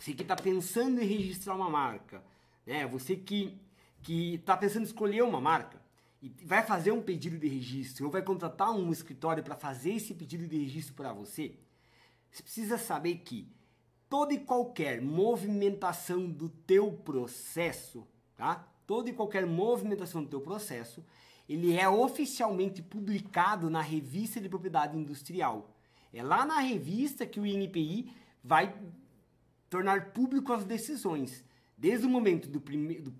você que está pensando em registrar uma marca, né? Você que que está pensando em escolher uma marca e vai fazer um pedido de registro ou vai contratar um escritório para fazer esse pedido de registro para você, você precisa saber que toda e qualquer movimentação do teu processo, tá? Toda e qualquer movimentação do teu processo, ele é oficialmente publicado na revista de propriedade industrial. É lá na revista que o INPI vai tornar público as decisões, desde o momento do, do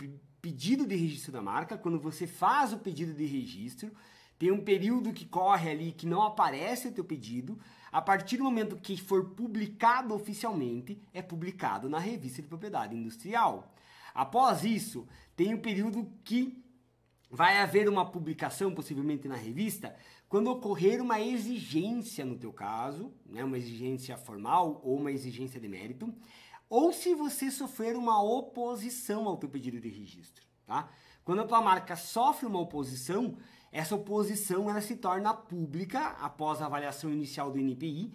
pedido de registro da marca, quando você faz o pedido de registro, tem um período que corre ali que não aparece o teu pedido, a partir do momento que for publicado oficialmente, é publicado na revista de propriedade industrial. Após isso, tem o um período que vai haver uma publicação, possivelmente na revista, quando ocorrer uma exigência no teu caso, né, uma exigência formal ou uma exigência de mérito, ou se você sofrer uma oposição ao teu pedido de registro, tá? Quando a tua marca sofre uma oposição, essa oposição ela se torna pública após a avaliação inicial do NPI,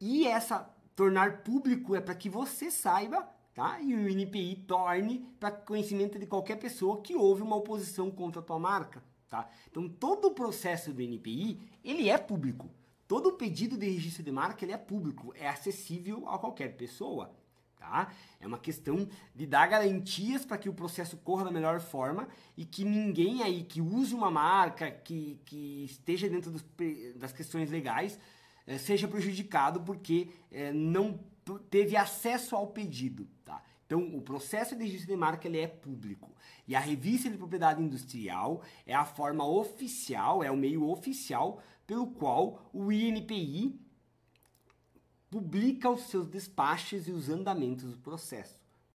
e essa tornar público é para que você saiba tá? E o INPI torne para conhecimento de qualquer pessoa que houve uma oposição contra a tua marca, tá? Então todo o processo do INPI, ele é público. Todo o pedido de registro de marca, ele é público, é acessível a qualquer pessoa, tá? É uma questão de dar garantias para que o processo corra da melhor forma e que ninguém aí que use uma marca, que, que esteja dentro dos, das questões legais, eh, seja prejudicado porque eh, não teve acesso ao pedido, tá? Então, o processo de registro de marca ele é público. E a revista de propriedade industrial é a forma oficial, é o meio oficial pelo qual o INPI publica os seus despachos e os andamentos do processo.